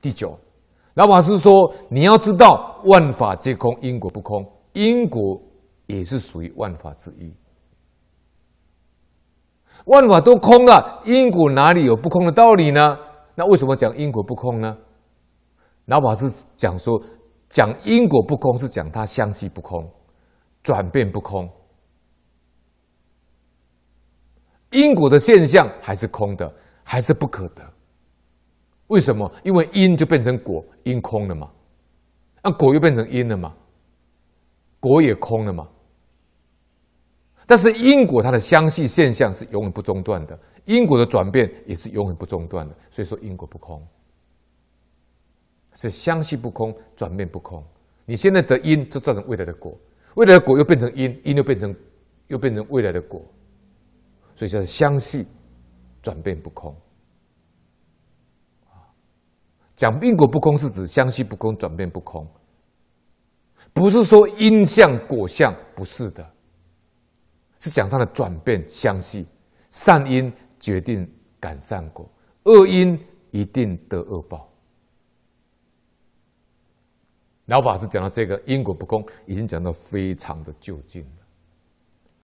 第九，老法师说：你要知道，万法皆空，因果不空。因果也是属于万法之一。万法都空了，因果哪里有不空的道理呢？那为什么讲因果不空呢？老法师讲说，讲因果不空是讲它相续不空，转变不空。因果的现象还是空的，还是不可得。为什么？因为因就变成果，因空了嘛；那果又变成因了嘛，果也空了嘛。但是因果它的相系现象是永远不中断的，因果的转变也是永远不中断的。所以说因果不空，是相系不空，转变不空。你现在的因，就造成未来的果；未来的果又变成因，因又变成又变成未来的果，所以叫相系转变不空。讲因果不空是指相续不空，转变不空，不是说因相果相不是的，是讲它的转变相续，善因决定感善果，恶因一定得恶报。老法师讲到这个因果不空，已经讲到非常的究竟了。